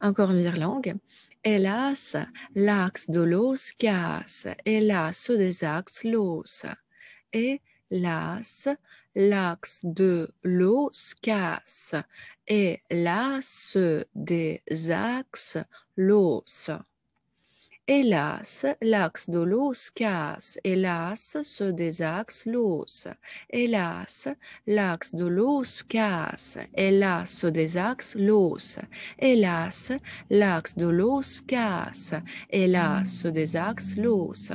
encore langue. « Hélas, l'axe de l'os casse, hélas des axes l'os. Hélas, l'axe de l'os casse, hélas des axes l'os. Hélas, l'axe de l'os casse. Hélas, des axes l'os. Hélas, l'axe de l'os casse. Hélas, des axes l'os. Hélas, l'axe de l'os casse. Hélas, des axes l'os.